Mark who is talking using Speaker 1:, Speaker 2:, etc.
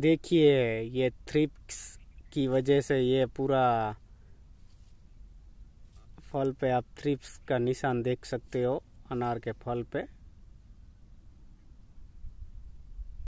Speaker 1: देखिए ये थ्रिप्स की वजह से ये पूरा फल पे आप थ्रिप्स का निशान देख सकते हो अनार के फल पे